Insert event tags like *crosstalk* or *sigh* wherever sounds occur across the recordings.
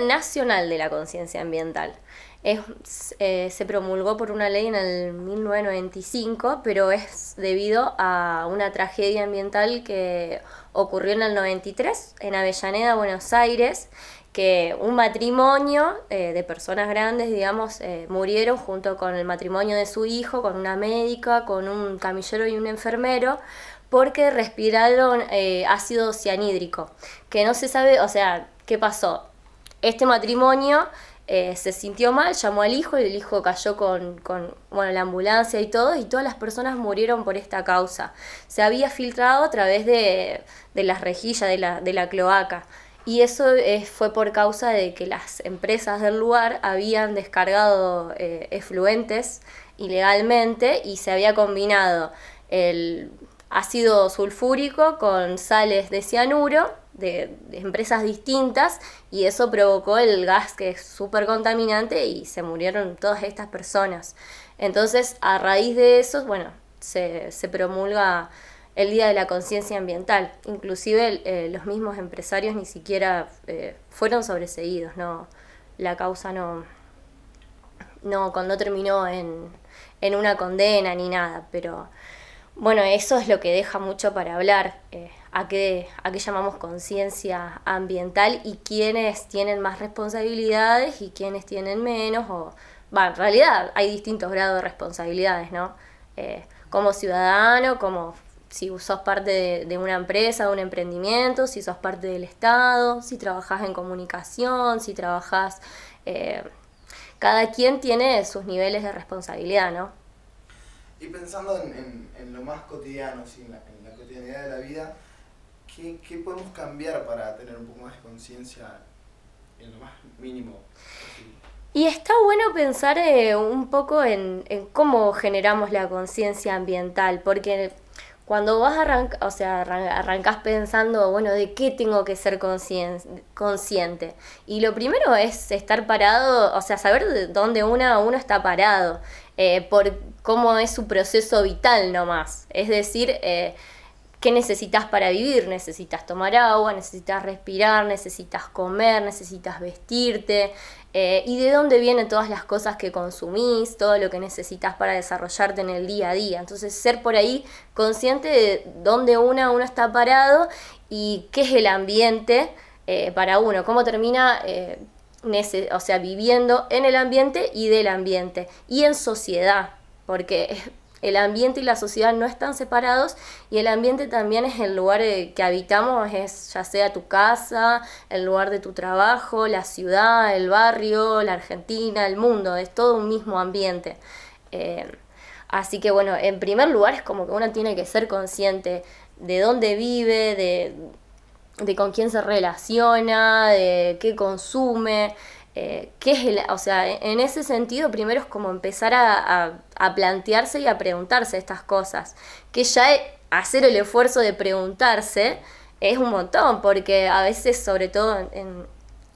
Nacional de la Conciencia Ambiental. Eh, se promulgó por una ley en el 1995, pero es debido a una tragedia ambiental que ocurrió en el 93 en Avellaneda, Buenos Aires, que un matrimonio eh, de personas grandes, digamos, eh, murieron junto con el matrimonio de su hijo, con una médica, con un camillero y un enfermero, porque respiraron ácido cianhídrico, que no se sabe, o sea, qué pasó este matrimonio eh, se sintió mal, llamó al hijo y el hijo cayó con, con bueno, la ambulancia y todo, y todas las personas murieron por esta causa. Se había filtrado a través de, de las rejillas, de la, de la cloaca. Y eso eh, fue por causa de que las empresas del lugar habían descargado eh, efluentes ilegalmente y se había combinado el ácido sulfúrico con sales de cianuro de, empresas distintas y eso provocó el gas que es súper contaminante y se murieron todas estas personas. Entonces, a raíz de eso, bueno, se, se promulga el Día de la Conciencia Ambiental. Inclusive eh, los mismos empresarios ni siquiera eh, fueron sobreseídos, no, la causa no, no, terminó en, en, una condena ni nada, pero bueno, eso es lo que deja mucho para hablar. Eh, a qué, a qué llamamos conciencia ambiental y quiénes tienen más responsabilidades y quiénes tienen menos. O, bueno, en realidad hay distintos grados de responsabilidades, ¿no? Eh, como ciudadano, como si sos parte de, una empresa, de un emprendimiento, si sos parte del Estado, si trabajás en comunicación, si trabajás... Eh, cada quien tiene sus niveles de responsabilidad, ¿no? Y pensando en, lo más cotidiano, sí, en la cotidianidad de la vida, ¿qué, podemos cambiar para tener un poco más de conciencia en lo más mínimo Y está bueno pensar eh, un poco en, cómo generamos la conciencia ambiental, porque cuando vas arrancar o sea, arrancas pensando, bueno, de qué tengo que ser consciente. Y lo primero es estar parado, o sea, saber de dónde una, uno está parado, eh, por cómo es su proceso vital nomás. Es decir, eh, ¿Qué necesitas para vivir? Necesitas tomar agua, necesitas respirar, necesitas comer, necesitas vestirte. Eh, ¿Y de dónde vienen todas las cosas que consumís, todo lo que necesitas para desarrollarte en el día a día? Entonces, ser por ahí consciente de dónde uno uno está parado y qué es el ambiente eh, para uno, cómo termina. Eh, o sea, viviendo en el ambiente y del ambiente y en sociedad, porque el ambiente y la sociedad no están separados y el ambiente también es el lugar eh, que habitamos, es ya sea tu casa, el lugar de tu trabajo, la ciudad, el barrio, la Argentina, el mundo, es todo un mismo ambiente. Eh, así que bueno, en primer lugar es como que uno tiene que ser consciente de dónde vive, de, de con quién se relaciona, de qué consume. Eh, es o sea, en ese sentido primero es como empezar a, plantearse y a preguntarse estas cosas, que ya e, hacer el esfuerzo de preguntarse es un montón, porque a veces, sobre todo en,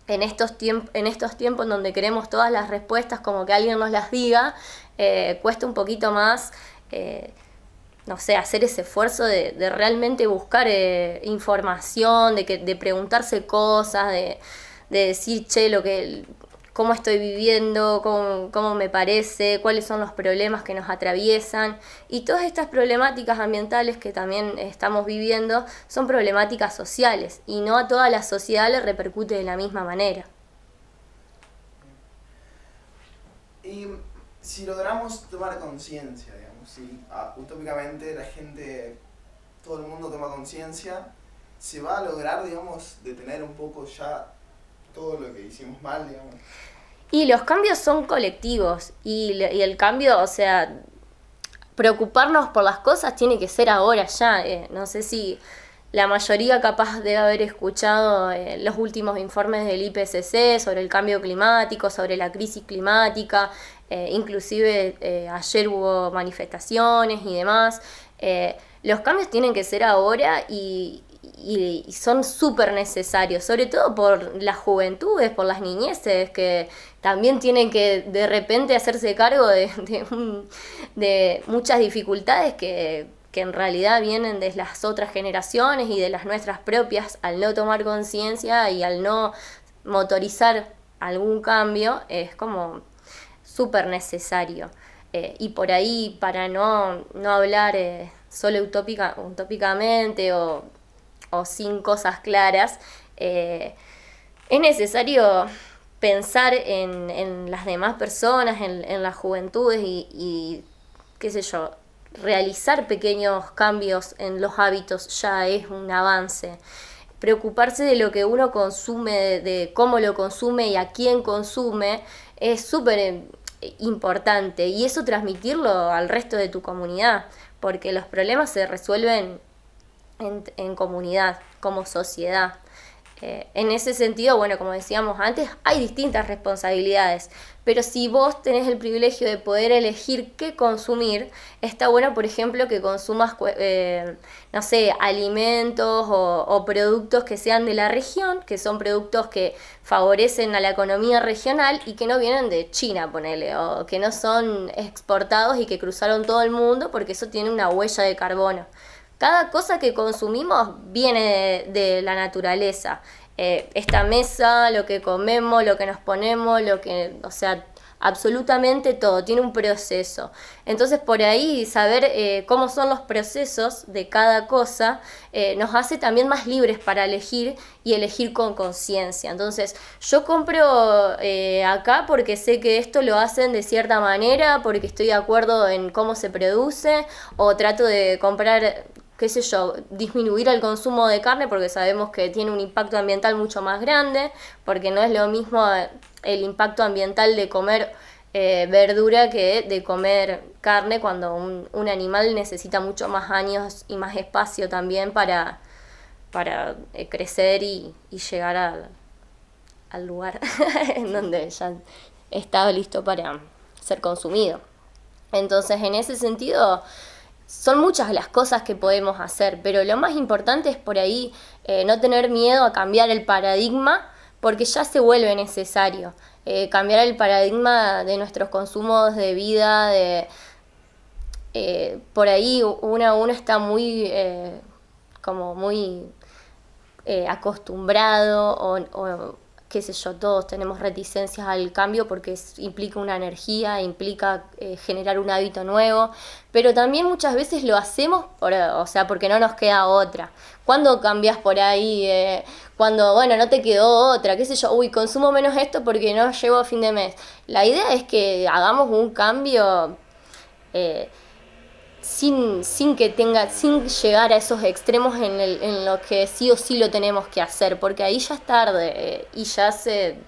en estos, en estos tiempos donde queremos todas las respuestas, como que alguien nos las diga, eh, cuesta un poquito más... Eh, no sé, hacer ese esfuerzo de, de realmente buscar información, de, que, de preguntarse cosas, de, de decir, che, lo que, cómo estoy viviendo, cómo, me parece, cuáles son los problemas que nos atraviesan. Y todas estas problemáticas ambientales que también estamos viviendo son problemáticas sociales y no a toda la sociedad le repercute de la misma manera. Y si logramos tomar conciencia, digamos, si ah, utópicamente la gente, todo el mundo toma conciencia, se va a lograr, digamos, detener un poco ya todo lo que hicimos mal, digamos. Y los cambios son colectivos y, el cambio, o sea, preocuparnos por las cosas tiene que ser ahora ya. Eh, no sé si la mayoría capaz de haber escuchado eh, los últimos informes del IPCC sobre el cambio climático, sobre la crisis climática, eh, inclusive ayer hubo manifestaciones y demás. los cambios tienen que ser ahora y, y, son súper necesarios, sobre todo por las juventudes, por las niñeces, que también tienen que de repente hacerse cargo de, muchas dificultades que, en realidad vienen de las otras generaciones y de las nuestras propias, al no tomar conciencia y al no motorizar algún cambio, es como súper necesario. Eh, y por ahí, para no, no hablar eh, solo utópica, utópicamente o o sin cosas claras, eh, es necesario pensar en, las demás personas, en, las juventudes y, qué sé yo, realizar pequeños cambios en los hábitos ya es un avance. Preocuparse de lo que uno consume, de, de cómo lo consume y a quién consume es súper importante y eso transmitirlo al resto de tu comunidad, porque los problemas se resuelven en, comunidad, como sociedad. Eh, en ese sentido, bueno, como decíamos antes, hay distintas responsabilidades, pero si vos tenés el privilegio de poder elegir qué consumir, está bueno, por ejemplo, que consumas, eh, no sé, alimentos o, o, productos que sean de la región, que son productos que favorecen a la economía regional y que no vienen de China, ponele, o que no son exportados y que cruzaron todo el mundo, porque eso tiene una huella de carbono. Cada cosa que consumimos viene de, la naturaleza. Eh, esta mesa, lo que comemos, lo que nos ponemos, lo que, o sea, absolutamente todo, tiene un proceso. Entonces por ahí saber eh, cómo son los procesos de cada cosa eh, nos hace también más libres para elegir y elegir con conciencia. Entonces yo compro acá porque sé que esto lo hacen de cierta manera, porque estoy de acuerdo en cómo se produce o trato de comprar qué sé yo, disminuir el consumo de carne porque sabemos que tiene un impacto ambiental mucho más grande, porque no es lo mismo eh, el impacto ambiental de comer eh, verdura que de comer carne cuando un, animal necesita mucho más años y más espacio también para, para eh, crecer y, llegar al lugar *laughs* en donde ya está listo para ser consumido. Entonces, en ese sentido, son muchas las cosas que podemos hacer, pero lo más importante es por ahí eh, no tener miedo a cambiar el paradigma porque ya se vuelve necesario. Eh, cambiar el paradigma de nuestros consumos de vida, de, eh, por ahí uno a uno está muy, como muy acostumbrado qué sé yo, todos tenemos reticencias al cambio porque implica una energía, implica eh, generar un hábito nuevo, pero también muchas veces lo hacemos, o sea, porque no nos queda otra. ¿Cuándo cambias por ahí, eh? cuando, bueno, no te quedó otra, qué sé yo, uy, consumo menos esto porque no llevo a fin de mes. La idea es que hagamos un cambio. Eh, sin, sin que tenga, sin llegar a esos extremos en, el, en lo que sí o sí lo tenemos que hacer, porque ahí ya es tarde eh, y ya se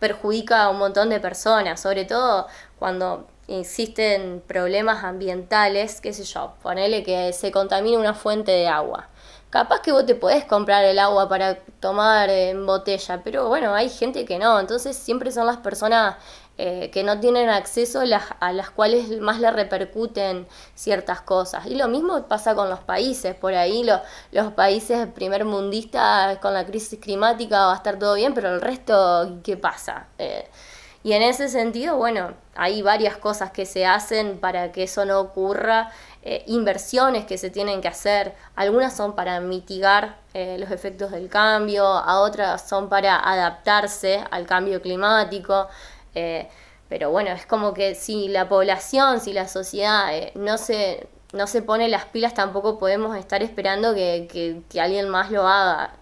perjudica a un montón de personas, sobre todo cuando existen problemas ambientales, qué sé yo, ponele que se contamina una fuente de agua Capaz que vos te podés comprar el agua para tomar en botella, pero bueno, hay gente que no. Entonces siempre son las personas eh, que no tienen acceso a las cuales más le repercuten ciertas cosas. Y lo mismo pasa con los países, por ahí los países primer mundistas con la crisis climática va a estar todo bien, pero el resto, ¿qué pasa? Eh, y en ese sentido, bueno, hay varias cosas que se hacen para que eso no ocurra, eh, inversiones que se tienen que hacer, algunas son para mitigar eh, los efectos del cambio, a otras son para adaptarse al cambio climático. Eh, pero bueno, es como que si la población, si la sociedad no, se, no se pone las pilas, tampoco podemos estar esperando que, que alguien más lo haga.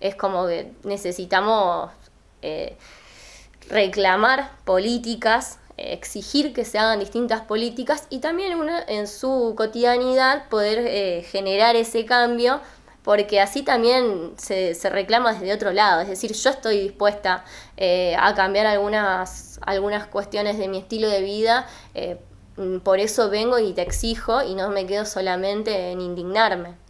es como que necesitamos reclamar políticas, exigir que se hagan distintas políticas y también en su cotidianidad poder eh, generar ese cambio porque así también se, reclama desde otro lado, es decir, yo estoy dispuesta eh, a cambiar algunas, algunas cuestiones de mi estilo de vida, eh, mm, por eso vengo y te exijo y no me quedo solamente en indignarme.